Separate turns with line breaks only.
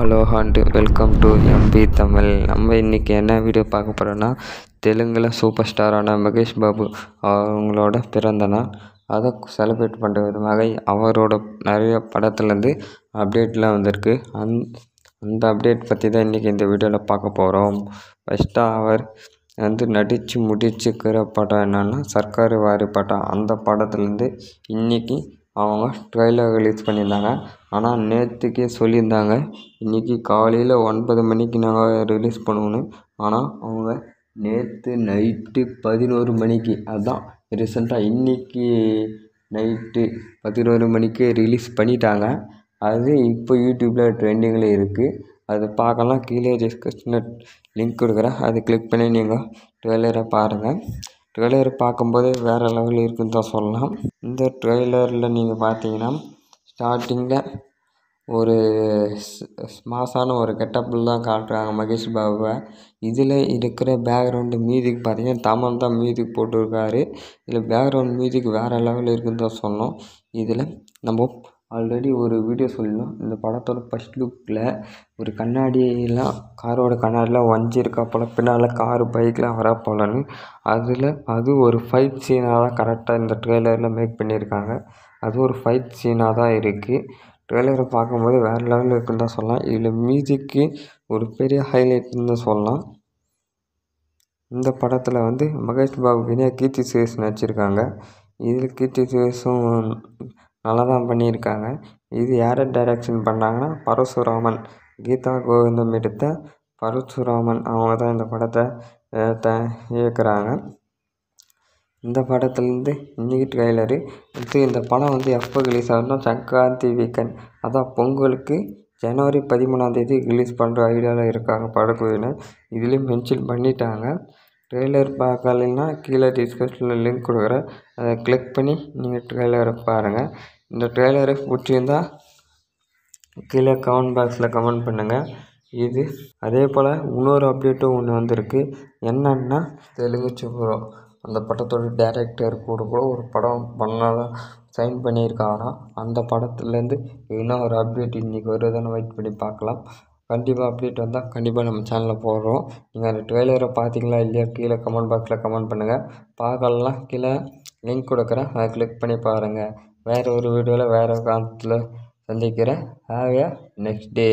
hello and welcome to MP Tamil நம்ம இன்றைக்கி என்ன வீடியோ பார்க்க போகிறோன்னா தெலுங்கில் சூப்பர் ஸ்டாரான மகேஷ் பாபு அவங்களோட பிறந்த நாள் அதை செலிப்ரேட் பண்ணுற விதமாக அவரோட நிறைய படத்துலேருந்து அப்டேட்லாம் வந்திருக்கு அந் அந்த அப்டேட் பற்றி தான் இன்றைக்கி இந்த வீடியோவில் பார்க்க போகிறோம் ஃபஸ்ட்டாக அவர் வந்து நடித்து முடிச்சுக்கிற படம் என்னென்னா சர்க்கார் வாரி படம் அந்த படத்துலேருந்து இன்றைக்கி அவங்க ட்ரெய்லர் ரிலீஸ் பண்ணியிருந்தாங்க ஆனால் நேற்றுக்கே சொல்லியிருந்தாங்க இன்றைக்கி காலையில் ஒன்பது மணிக்கு நாங்கள் ரிலீஸ் பண்ணுவோன்னு ஆனால் அவங்க நேற்று நைட்டு பதினோரு மணிக்கு அதுதான் ரீசெண்டாக இன்றைக்கி நைட்டு பதினோரு மணிக்கு ரிலீஸ் பண்ணிட்டாங்க அது இப்போ யூடியூப்பில் ட்ரெண்டிங்கில் இருக்குது அது பார்க்கலாம் கீழே டிஸ்கிரிப்ஷனில் லிங்க் கொடுக்குறேன் அதை கிளிக் பண்ணி நீங்கள் ட்ரெய்லரை பாருங்கள் ட்ரெய்லர் பார்க்கும்போதே வேறு லெவலில் இருக்குதுன்னு தான் சொல்லலாம் இந்த ட்ரெய்லரில் நீங்கள் பார்த்தீங்கன்னா ஸ்டார்டிங்கில் ஒரு மாசான ஒரு கெட்டப்பில் தான் காட்டுறாங்க மகேஷ் பாபுவை இதில் இருக்கிற பேக்ரவுண்டு மியூசிக் பார்த்திங்கன்னா தமன் தான் மியூசிக் போட்டிருக்காரு இதில் பேக்ரவுண்ட் மியூசிக் வேறு லெவலில் இருக்குதுன்னு தான் சொன்னோம் இதில் நம்ம ஆல்ரெடி ஒரு வீடியோ சொல்லிடலாம் இந்த படத்தோட ஃபஸ்ட் லுக்கில் ஒரு கண்ணாடியெல்லாம் காரோட கண்ணாடியெலாம் வஞ்சிருக்கா போல் பின்னால் காரு பைக்லாம் வரா போலன்னு அதில் அது ஒரு ஃபைட் சீனாக தான் கரெக்டாக இந்த ட்ரெய்லரில் மேக் பண்ணியிருக்காங்க அது ஒரு ஃபைட் சீனாக தான் இருக்குது ட்ரெய்லரை பார்க்கும்போது வேறு லெவலில் இருக்குன்னு தான் சொல்லலாம் இதில் மியூசிக்கு ஒரு பெரிய ஹைலைட்னு தான் சொல்லலாம் இந்த படத்தில் வந்து மகேஷ் பாபு வினியா கீர்த்தி சுரேஷ் நடிச்சிருக்காங்க இதில் கீர்த்தி சுரேஷும் நல்லா தான் பண்ணியிருக்காங்க இது யார் டைரக்ஷன் பண்ணாங்கன்னா பரசுராமன் கீதா கோவிந்தம் எடுத்த பரசுராமன் அவங்க தான் இந்த படத்தை த இயக்குறாங்க இந்த படத்துலேருந்து இன்னைக்கு ட்ரெய்லரு இது இந்த படம் வந்து எப்போ ரிலீஸ் ஆகுதுனா சங்கராந்தி வீக்கெண்ட் அதான் பொங்கலுக்கு ஜனவரி பதிமூணாந்தேதி ரிலீஸ் பண்ணுற ஐடியாவில் இருக்காங்க படக்குழுவினர் இதுலேயும் மென்ஷன் பண்ணிட்டாங்க ட்ரெய்லர் பார்க்கலைன்னா கீழே டிஸ்கிரிப்ஷனில் லிங்க் கொடுக்குறேன் அதை கிளிக் பண்ணி நீங்கள் ட்ரெய்லரை பாருங்கள் இந்த ட்ரெய்லரை பிடிச்சிருந்தால் கீழே கமெண்ட் பாக்ஸில் கமெண்ட் பண்ணுங்கள் இது அதே போல் இன்னொரு அப்டேட்டும் ஒன்று வந்திருக்கு என்னன்னா தெலுங்கு சூப்பரோ அந்த படத்தோட டேரக்டர் கூட கூட ஒரு படம் பண்ணாலும் சைன் பண்ணியிருக்காராம் அந்த படத்துலேருந்து இன்னும் ஒரு அப்டேட் இன்றைக்கி வருதுன்னு வெயிட் பண்ணி பார்க்கலாம் கண்டிப்பாக அப்டேட் வந்தால் கண்டிப்பாக நம்ம சேனலில் போடுறோம் நீங்கள் அந்த ட்ரெய்லரை பார்த்தீங்களா இல்லையா கீழே கமெண்ட் பாக்ஸில் கமெண்ட் பண்ணுங்கள் பார்க்கலாம் கீழே லிங்க் கொடுக்குறேன் அதை கிளிக் பண்ணி பாருங்கள் வேறு ஒரு வீடியோவில் வேறு காலத்தில் சந்திக்கிறேன் ஹாவ் எ நெக்ஸ்ட் டே